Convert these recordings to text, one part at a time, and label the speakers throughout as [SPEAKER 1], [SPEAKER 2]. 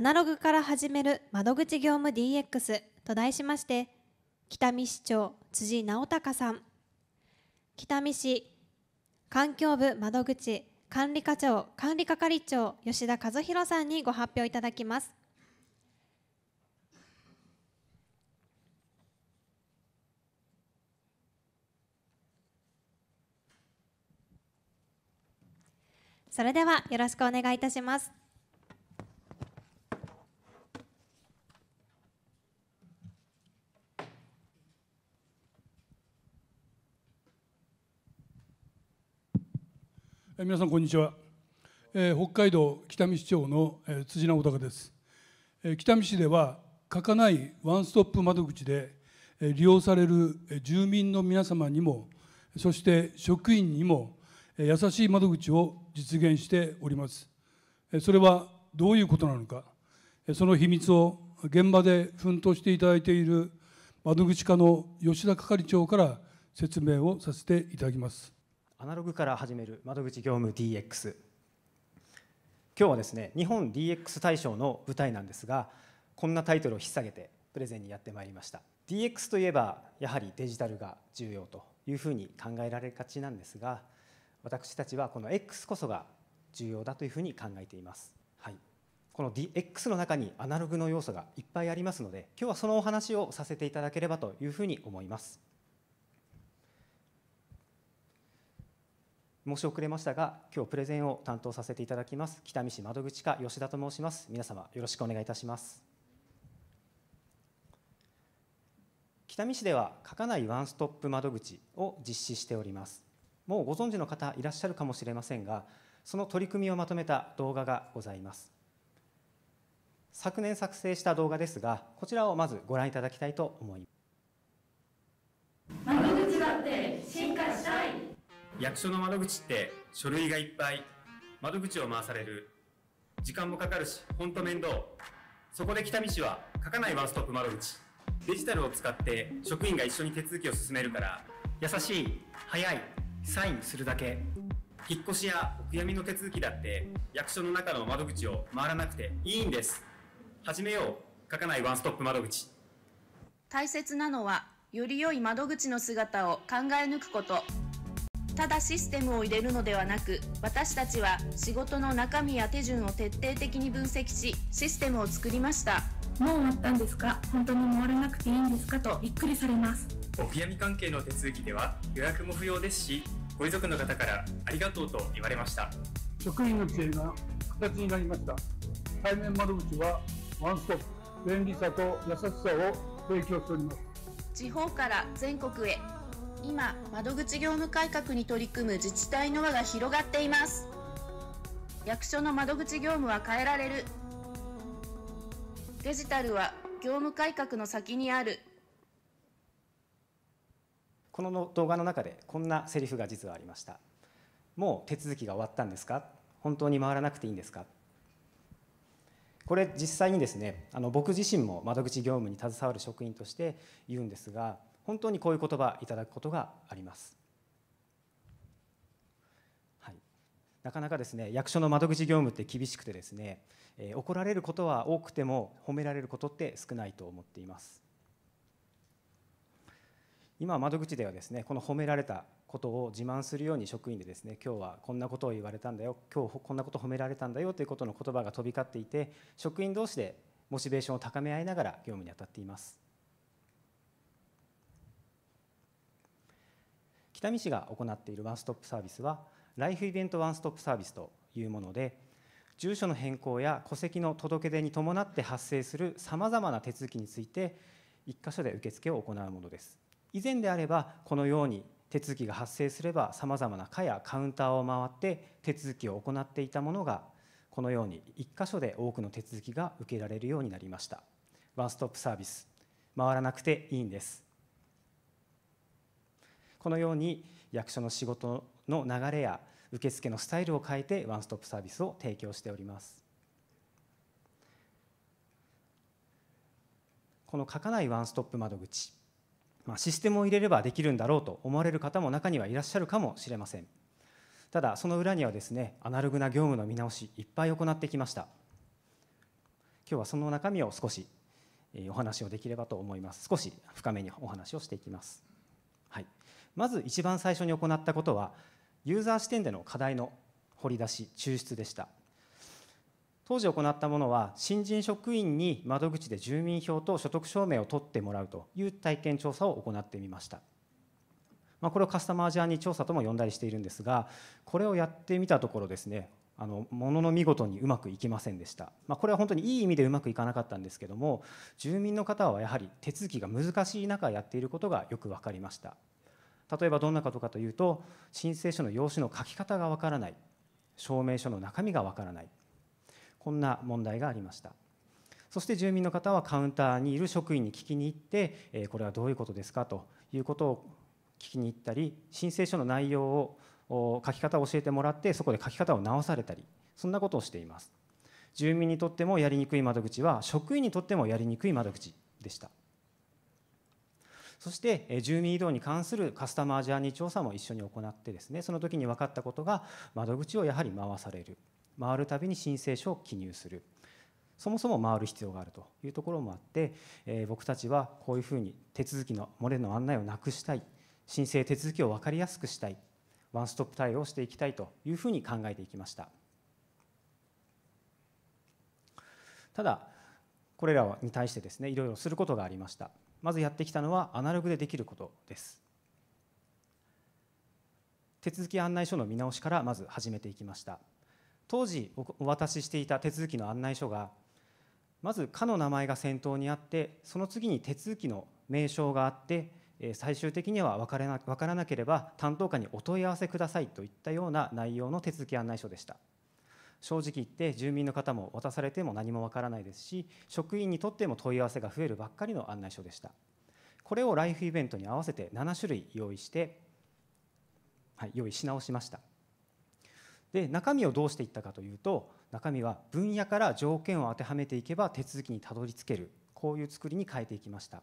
[SPEAKER 1] アナログから始める窓口業務 DX と題しまして北見市長辻直孝さん北見市環境部窓口管理課長管理係長吉田和弘さんにご発表いただきますそれではよろしくお願いいたします
[SPEAKER 2] 皆さんこんにちは、えー、北海道北見市長の、えー、辻直孝です、えー、北見市では書かないワンストップ窓口で、えー、利用されるえ住民の皆様にもそして職員にも、えー、優しい窓口を実現しております、えー、それはどういうことなのか、えー、その秘密を現場で奮闘していただいている窓口課の吉田係長から説明をさせていただきます
[SPEAKER 3] アナログから始める窓口業務 DX 今日はですね日本 DX 大賞の舞台なんですがこんなタイトルを引っ提げてプレゼンにやってまいりました DX といえばやはりデジタルが重要というふうに考えられがちなんですが私たちはこの X こそが重要だというふうに考えています、はい、この DX の中にアナログの要素がいっぱいありますので今日はそのお話をさせていただければというふうに思います申し遅れましたが今日プレゼンを担当させていただきます北見市窓口課吉田と申します皆様よろしくお願いいたします北見市では書かないワンストップ窓口を実施しておりますもうご存知の方いらっしゃるかもしれませんがその取り組みをまとめた動画がございます昨年作成した動画ですがこちらをまずご覧いただきたいと思います役所の窓口って書類がいっぱい窓口を回される時間もかかるしほんと面倒そこで北見市は書かないワンストップ窓口デジタルを使って職員が一緒に手続きを進めるから優しい早いサインするだけ引っ越しやお悔やみの手続きだって役所の中の窓口を回らなくていいんです始めよう書かないワンストップ窓口
[SPEAKER 1] 大切なのはより良い窓口の姿を考え抜くこと。ただシステムを入れるのではなく私たちは仕事の中身や手順を徹底的に分析しシステムを作りましたもう終わったんですか本当に回らなくていいんですかとびっくりされます
[SPEAKER 3] お悔やみ関係の手続きでは予約も不要ですしご遺族の方からありがとうと言われました
[SPEAKER 2] 職員の規制が形になりました対面窓口はワンストップ便利さと優しさを提供しております
[SPEAKER 1] 地方から全国へ今窓口業務改革に取り組む自治体の輪が広がっています役所の窓口業務は変えられるデジタルは業務改革の先にある
[SPEAKER 3] この動画の中でこんなセリフが実はありましたもう手続きが終わったんですか本当に回らなくていいんですかこれ実際にですねあの僕自身も窓口業務に携わる職員として言うんですが本当にこういう言葉いただくことがあります。はい、なかなかですね役所の窓口業務って厳しくてですね、えー、怒られることは多くても褒められることって少ないと思っています。今窓口ではですねこの褒められたことを自慢するように職員でですね今日はこんなことを言われたんだよ今日こんなこと褒められたんだよということの言葉が飛び交っていて職員同士でモチベーションを高め合いながら業務に当たっています。北見市が行っているワンストップサービスはライフイベントワンストップサービスというもので住所の変更や戸籍の届け出に伴って発生するさまざまな手続きについて1箇所で受付を行うものです以前であればこのように手続きが発生すればさまざまな課やカウンターを回って手続きを行っていたものがこのように1箇所で多くの手続きが受けられるようになりましたワンストップサービス回らなくていいんですこのように役所の仕事の流れや受付のスタイルを変えてワンストップサービスを提供しておりますこの書かないワンストップ窓口、まあ、システムを入れればできるんだろうと思われる方も中にはいらっしゃるかもしれませんただその裏にはですねアナログな業務の見直しいっぱい行ってきました今日はその中身を少しお話をできればと思います少し深めにお話をしていきますはいまず一番最初に行ったことはユーザー視点での課題の掘り出し抽出でした当時行ったものは新人職員に窓口で住民票と所得証明を取ってもらうという体験調査を行ってみました、まあ、これをカスタマージャーニー調査とも呼んだりしているんですがこれをやってみたところですねあのものの見事にうまくいきませんでした、まあ、これは本当にいい意味でうまくいかなかったんですけども住民の方はやはり手続きが難しい中やっていることがよく分かりました例えばどんなことかというと申請書の用紙の書き方がわからない証明書の中身がわからないこんな問題がありましたそして住民の方はカウンターにいる職員に聞きに行ってこれはどういうことですかということを聞きに行ったり申請書の内容を書き方を教えてもらってそこで書き方を直されたりそんなことをしています住民にとってもやりにくい窓口は職員にとってもやりにくい窓口でしたそして住民移動に関するカスタマージャーニー調査も一緒に行ってですねその時に分かったことが窓口をやはり回される回るたびに申請書を記入するそもそも回る必要があるというところもあって、えー、僕たちはこういうふうに手続きの漏れの案内をなくしたい申請手続きを分かりやすくしたいワンストップ対応していきたいというふうに考えていきましたただこれらに対してですねいろいろすることがありましたまずやってきたのはアナログでできることです手続き案内書の見直しからまず始めていきました当時お渡ししていた手続きの案内書がまず「か」の名前が先頭にあってその次に手続きの名称があって最終的には分からな分からなければ担当課にお問い合わせくださいといったような内容の手続き案内書でした正直言って住民の方も渡されても何もわからないですし職員にとっても問い合わせが増えるばっかりの案内書でしたこれをライフイベントに合わせて7種類用意して、はい、用意し直しましたで中身をどうしていったかというと中身は分野から条件を当てはめていけば手続きにたどり着けるこういう作りに変えていきました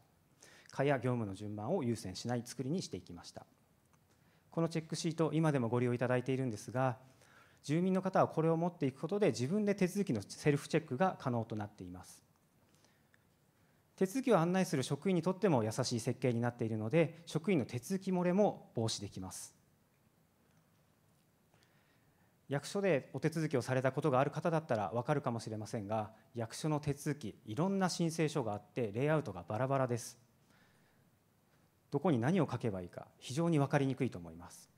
[SPEAKER 3] 蚊や業務の順番を優先しない作りにしていきましたこのチェックシート今でもご利用いただいているんですが住民の方はこれを持っていくことで自分で手続きのセルフチェックが可能となっています手続きを案内する職員にとっても優しい設計になっているので職員の手続き漏れも防止できます役所でお手続きをされたことがある方だったら分かるかもしれませんが役所の手続きいろんな申請書があってレイアウトがバラバラですどこに何を書けばいいか非常に分かりにくいと思います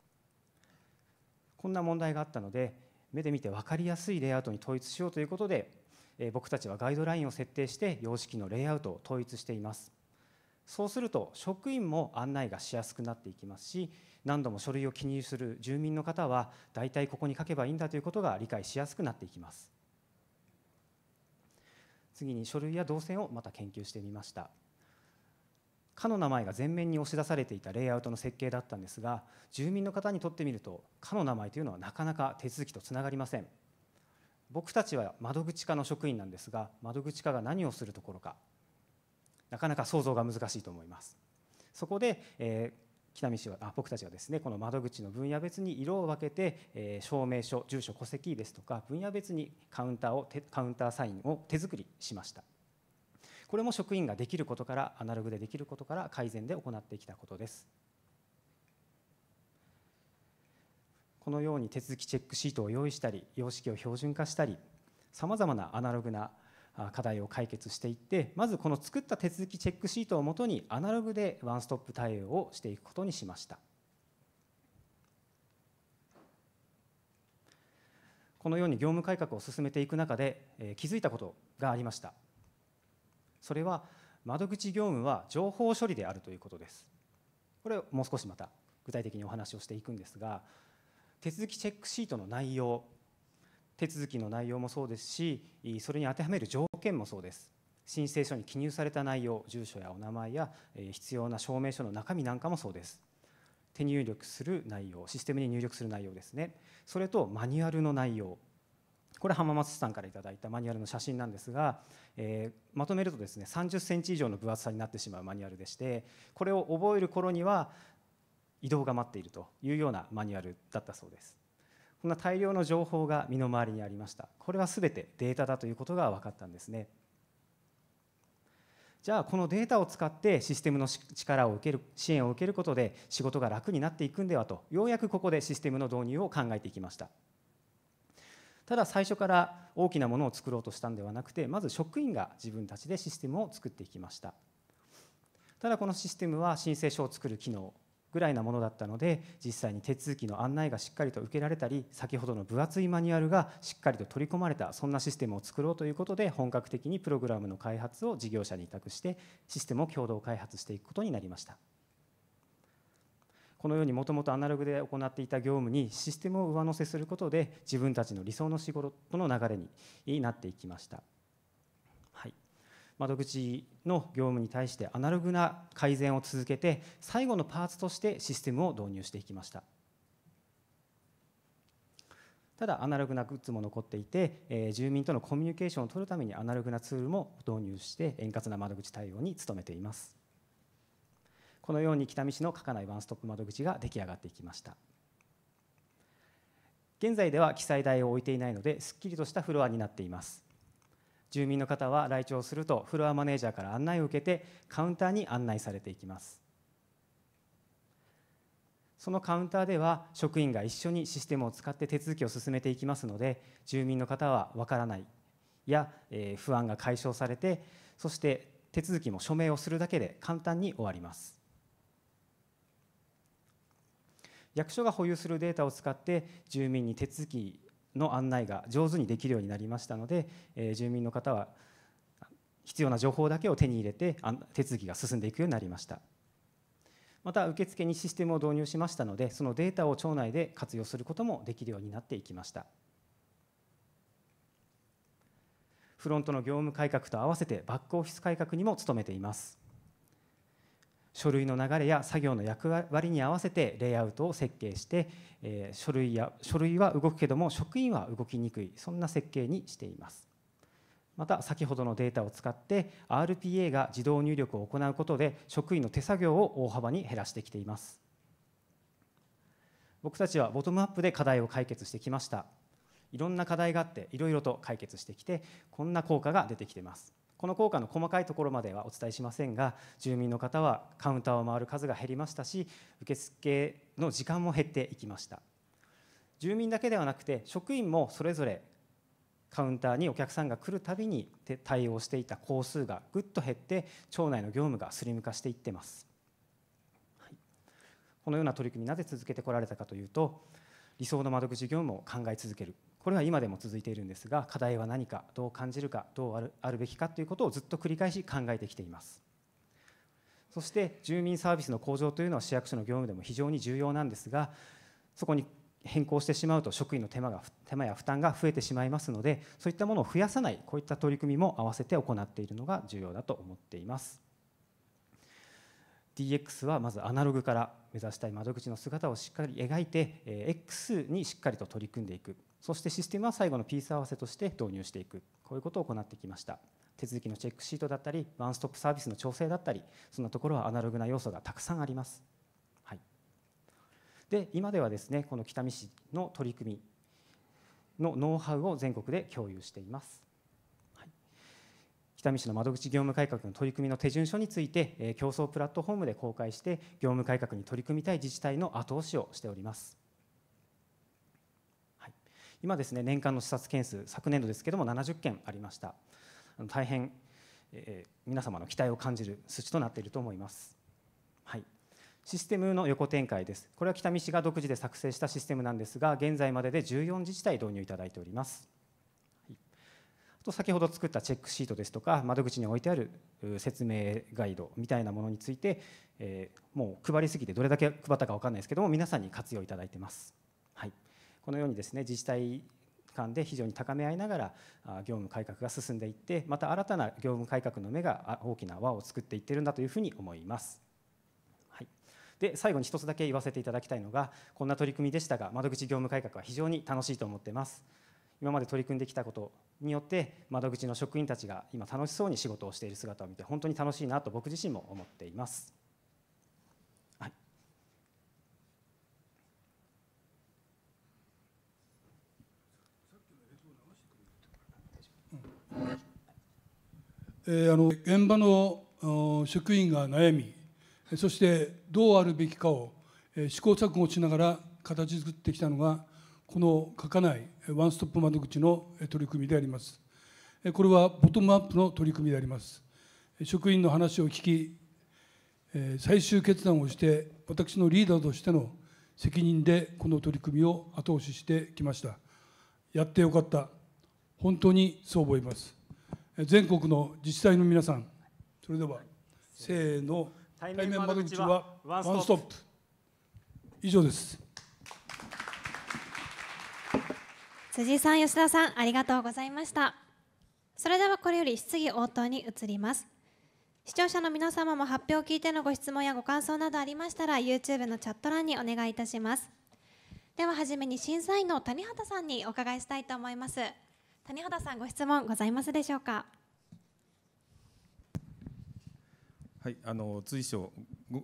[SPEAKER 3] こんな問題があったので目で見て分かりやすいレイアウトに統一しようということで僕たちはガイドラインを設定して様式のレイアウトを統一していますそうすると職員も案内がしやすくなっていきますし何度も書類を記入する住民の方は大体ここに書けばいいんだということが理解しやすくなっていきます次に書類や動線をまた研究してみました。かの名前が前面に押し出されていたレイアウトの設計だったんですが住民の方にとってみるとかの名前というのはなかなか手続きとつながりません僕たちは窓口課の職員なんですが窓口課が何をするところかなかなか想像が難しいと思いますそこで、えー、北見市はあ僕たちはですねこの窓口の分野別に色を分けて、えー、証明書住所戸籍ですとか分野別にカウンターをカウンターサインを手作りしましたこれも職員ができることからアナログでできることから改善で行ってきたことですこのように手続きチェックシートを用意したり様式を標準化したりさまざまなアナログな課題を解決していってまずこの作った手続きチェックシートをもとにアナログでワンストップ対応をしていくことにしましたこのように業務改革を進めていく中で気づいたことがありましたそれは窓口業務は情報処理であるということですこれをもう少しまた具体的にお話をしていくんですが手続きチェックシートの内容手続きの内容もそうですしそれに当てはめる条件もそうです申請書に記入された内容住所やお名前や必要な証明書の中身なんかもそうです手入力する内容システムに入力する内容ですねそれとマニュアルの内容これ浜松さんからいただいたマニュアルの写真なんですが、えー、まとめるとですね30センチ以上の分厚さになってしまうマニュアルでしてこれを覚える頃には移動が待っているというようなマニュアルだったそうです。こんな大量の情報が身の回りにありました。これはすべてデータだということが分かったんですね。じゃあこのデータを使ってシステムの力を受ける支援を受けることで仕事が楽になっていくんではとようやくここでシステムの導入を考えていきました。ただ最初から大きなものを作ろうとしたんではなくてまず職員が自分たちでシステムを作っていきましたただこのシステムは申請書を作る機能ぐらいなものだったので実際に手続きの案内がしっかりと受けられたり先ほどの分厚いマニュアルがしっかりと取り込まれたそんなシステムを作ろうということで本格的にプログラムの開発を事業者に委託してシステムを共同開発していくことになりました。このようにもともとアナログで行っていた業務にシステムを上乗せすることで自分たちの理想の仕事の流れになっていきました。はい窓口の業務に対してアナログな改善を続けて最後のパーツとしてシステムを導入していきましたただアナログなグッズも残っていて、え住民とのコミュニケーションを取るためにアナログなツールも導入して円滑な窓口対応に努めていますこのように北見市の書かないワンストップ窓口が出来上がっていきました現在では記載台を置いていないのですっきりとしたフロアになっています住民の方は来庁するとフロアマネージャーから案内を受けてカウンターに案内されていきますそのカウンターでは職員が一緒にシステムを使って手続きを進めていきますので住民の方は分からないやえ不安が解消されてそして手続きも署名をするだけで簡単に終わります役所が保有するデータを使って住民に手続きの案内が上手にできるようになりましたので、え住民の方は必要な情報だけを手に入れて手続きが進んでいくようになりましたまた受付にシステムを導入しましたのでそのデータを町内で活用することもできるようになっていきましたフロントの業務改革と合わせてバックオフィス改革にも努めています書類の流れや作業の役割に合わせてレイアウトを設計して、えー、書類や書類は動くけども職員は動きにくいそんな設計にしていますまた先ほどのデータを使って RPA が自動入力を行うことで職員の手作業を大幅に減らしてきています僕たちはボトムアップで課題を解決してきましたいろんな課題があっていろいろと解決してきてこんな効果が出てきてますこの効果の細かいところまではお伝えしませんが住民の方はカウンターを回る数が減りましたし受付の時間も減っていきました住民だけではなくて職員もそれぞれカウンターにお客さんが来るたびに対応していた工数がぐっと減って町内の業務がスリム化していってます、はい、このような取り組みなぜ続けてこられたかというと理想の窓口業務を考え続けるこれは今でも続いているんですが課題は何かどう感じるかどうあるあるべきかということをずっと繰り返し考えてきていますそして住民サービスの向上というのは市役所の業務でも非常に重要なんですがそこに変更してしまうと職員の手間が手間や負担が増えてしまいますのでそういったものを増やさないこういった取り組みも合わせて行っているのが重要だと思っています DX はまずアナログから目指したい窓口の姿をしっかり描いて X にしっかりと取り組んでいくそしてシステムは最後のピース合わせとして導入していくこういうことを行ってきました手続きのチェックシートだったりワンストップサービスの調整だったりそんなところはアナログな要素がたくさんあります、はい、で今ではですねこの北見市の取り組みのノウハウを全国で共有しています、はい、北見市の窓口業務改革の取り組みの手順書について競争プラットフォームで公開して業務改革に取り組みたい自治体の後押しをしております今ですね年間の視察件数昨年度ですけども70件ありました大変、えー、皆様の期待を感じる数値となっていると思います、はい、システムの横展開ですこれは北見市が独自で作成したシステムなんですが現在までで14自治体導入いただいておりますはい、あと先ほど作ったチェックシートですとか窓口に置いてある説明ガイドみたいなものについて、えもう配りすぎてどれだけ配ったか分かんないですけども皆さんに活用いただいてます。はいこのようにですね自治体間で非常に高め合いながら業務改革が進んでいってまた新たな業務改革の目が大きな輪を作っていってるんだというふうに思います。はい、で最後に1つだけ言わせていただきたいのがこんな取り組みでしたが窓口業務改革は非常に楽しいと思ってます。今まで取り組んできたことによって窓口の職員たちが今楽しそうに仕事をしている姿を見て本当に楽しいなと僕自身も思っています。
[SPEAKER 2] えー、あの現場の職員が悩みそしてどうあるべきかをえ試行錯誤しながら形作ってきたのがこの書かないワンストップ窓口の取り組みでありますこれはボトムアップの取り組みであります職員の話を聞きえ最終決断をして私のリーダーとしての責任でこの取り組みを後押ししてきましたやってよかった本当にそう思います全国の自治体の皆さんそれではせーの対面窓口はワンストップ以上です
[SPEAKER 1] 辻さん吉田さんありがとうございましたそれではこれより質疑応答に移ります視聴者の皆様も発表を聞いてのご質問やご感想などありましたら YouTube のチャット欄にお願いいたしますでは初めに審査員の谷畑さんにお伺いしたいと思います谷原さんご質問ございますでしょうか
[SPEAKER 4] はいあの随所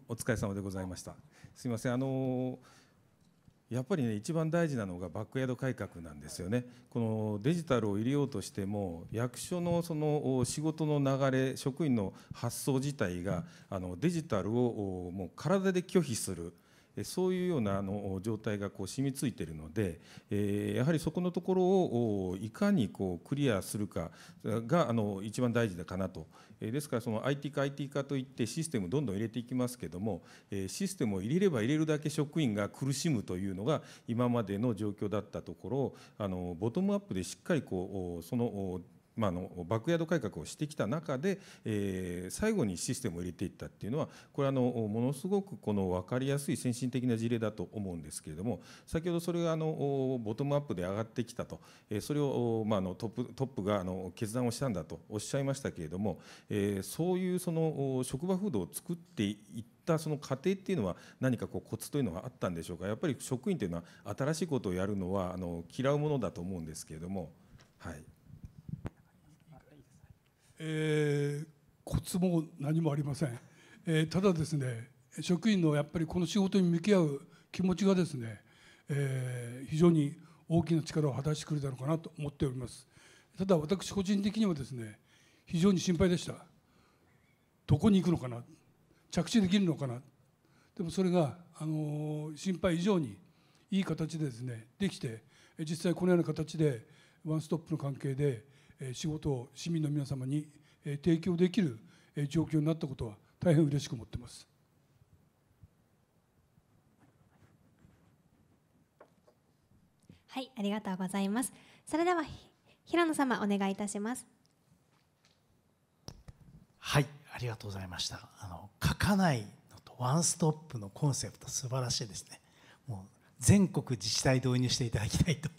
[SPEAKER 4] お疲れ様でございましたすみませんあのやっぱりね一番大事なのがバックヤード改革なんですよねこのデジタルを入れようとしても役所のその仕事の流れ職員の発想自体があのデジタルをもう体で拒否するそういうようなあの状態がこう染みついているので、えー、やはりそこのところをいかにこうクリアするかがあの一番大事だかなと、えー、ですからその IT 化 IT 化といってシステムどんどん入れていきますけども、えー、システムを入れれば入れるだけ職員が苦しむというのが今までの状況だったところをあのボトムアップでしっかりこうそのまあ、のバックヤード改革をしてきた中で、えー、最後にシステムを入れていったっていうのはこれはあのものすごくこの分かりやすい先進的な事例だと思うんですけれども先ほどそれがあのボトムアップで上がってきたと、えー、それを、まあ、のトップトップがあの決断をしたんだとおっしゃいましたけれども、えー、そういうその職場風土を作っていってたその過程っていうのは何かこうコツというのはあったんでしょうかやっぱり職員というのは新しいことをやるのはあの嫌う
[SPEAKER 2] ものだと思うんですけれども。はいえー、コツも何もありません、えー、ただですね職員のやっぱりこの仕事に向き合う気持ちがですね、えー、非常に大きな力を果たしてくれたのかなと思っておりますただ私個人的にはですね非常に心配でしたどこに行くのかな着地できるのかなでもそれが、あのー、心配以上にいい形でですねできて実際このような形でワンストップの関係で仕事を市民の皆様に提供できる状況になったことは大変嬉しく思っています。
[SPEAKER 1] はい、ありがとうございます。それでは平野様お願いいたします。
[SPEAKER 3] はい、ありがとうございました。あの書かないのとワンストップのコンセプト素晴らしいですね。もう全国自治体導入していただきたいと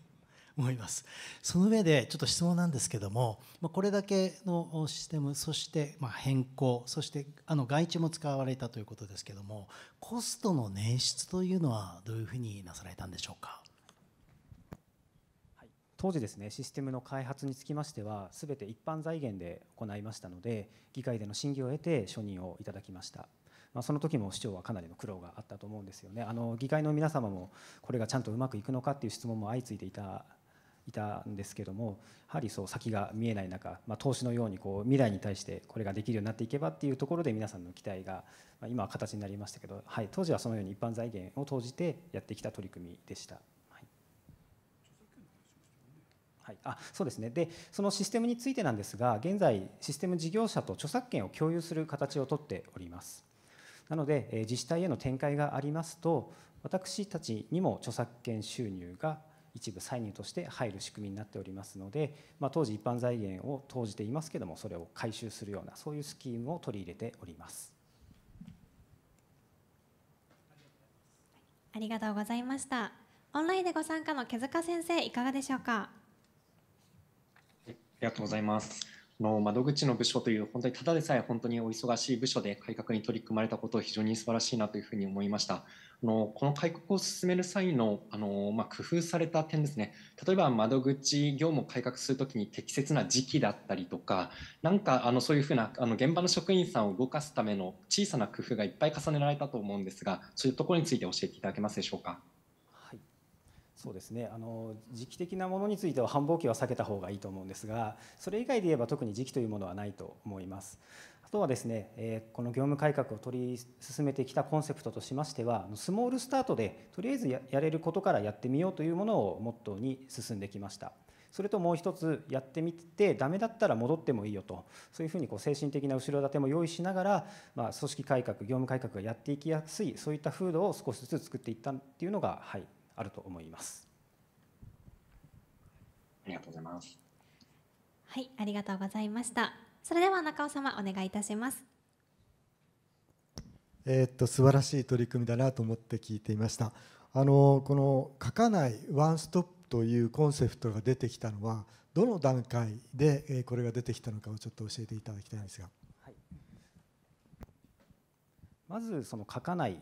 [SPEAKER 3] 思いますその上でちょっと質問なんですけどもまこれだけのシステムそしてま変更そしてあの外注も使われたということですけどもコストの捻出というのはどういうふうになされたんでしょうか当時ですねシステムの開発につきましてはすべて一般財源で行いましたので議会での審議を経て承認をいただきました。まあ、その時も市長はかなりの苦労があったと思うんですよね。あの議会の皆様もこれがちゃんとうまくいくのかっていう質問も相次いでいたいたんですけどもやはりそう先が見えない中、まあ、投資のようにこう未来に対してこれができるようになっていけばっていうところで皆さんの期待が、まあ、今は形になりましたけど、はい、当時はそのように一般財源を投じてやってきた取り組みでした。はい、あそうですねでそのシステムについてなんですが現在システム事業者と著作権を共有する形をとっておりますなので、え自治体への展開がありますと私たちにも著作権収入が一部歳入として入る仕組みになっておりますので、まあ、当時一般財源を投じていますけどもそれを回収するようなそういうスキームを取り入れております。
[SPEAKER 1] ありがとうございました。オンラインでご参加の毛塚先生いかがでしょうか。
[SPEAKER 3] ありがとうございます。の窓口の部署という本当にただでさえ本当にお忙しい部署で改革に取り組まれたことを非常に素晴らしいなというふうに思いました。あのこの改革を進める際のあの、まあ、工夫された点ですね例えば窓口業務を改革するときに適切な時期だったりとかなんかあのそういうふうなあの現場の職員さんを動かすための小さな工夫がいっぱい重ねられたと思うんですがそういうところについて教えていただけますでしょうか。そうですねあの時期的なものについては繁忙期は避けた方がいいと思うんですがそれ以外で言えば特に時期というものはないと思います。あとはですね、えこの業務改革を取り進めてきたコンセプトとしましては、スモールスタートでとりあえずやれることからやってみようというものをモットーに進んできました。それともう一つやってみてダメだったら戻ってもいいよとそういうふうにこう精神的な後ろ盾も用意しながら、まあ、組織改革業務改革がやっていきやすいそういった風土を少しずつ作っていったっていうのが、はい、あると思います。ありがとうございます。
[SPEAKER 1] はい、ありがとうございました。それでは中尾様お願いいたします
[SPEAKER 3] えー、っと素晴らしい取り組みだなと思って聞いていましたあのこの書かないワンストップというコンセプトが出てきたのはどの段階でこれが出てきたのかをちょっと教えていただきたいんですが、はい、まずその書かない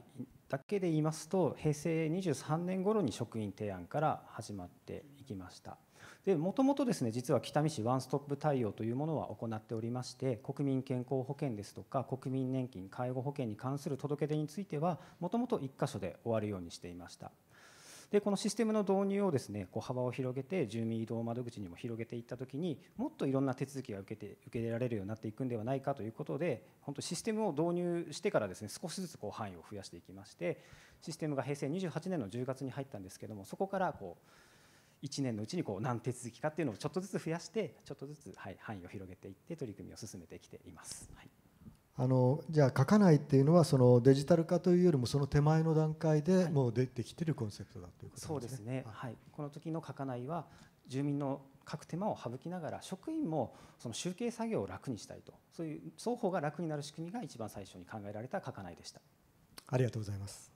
[SPEAKER 3] だけで言いますと平成23年頃に職員提案から始まっていきましたでもともとですね実は北見市ワンストップ対応というものは行っておりまして国民健康保険ですとか国民年金介護保険に関する届け出についてはもともと1箇所で終わるようにしていました。でこのシステムの導入をですねこう幅を広げて住民移動窓口にも広げていったときにもっといろんな手続きが受けて受け入れられるようになっていくんではないかということで本当システムを導入してからですね少しずつこう範囲を増やしていきましてシステムが平成28年の10月に入ったんですけどもそこからこう1年のうちにこう何手続きかっていうのをちょっとずつ増やしてちょっとずつ、はい、範囲を広げていって取り組みを進めてきています。はいあのじゃあ書かないっていうのはそのデジタル化というよりもその手前の段階でもう出てきてるコンセプトだということですね。そうですね、はい、この時の書かないは住民の各手間を省きながら職員もその集計作業を楽にしたいとそういう双方が楽になる仕組みが一番最初に考えられた書かないでしたありがとうございます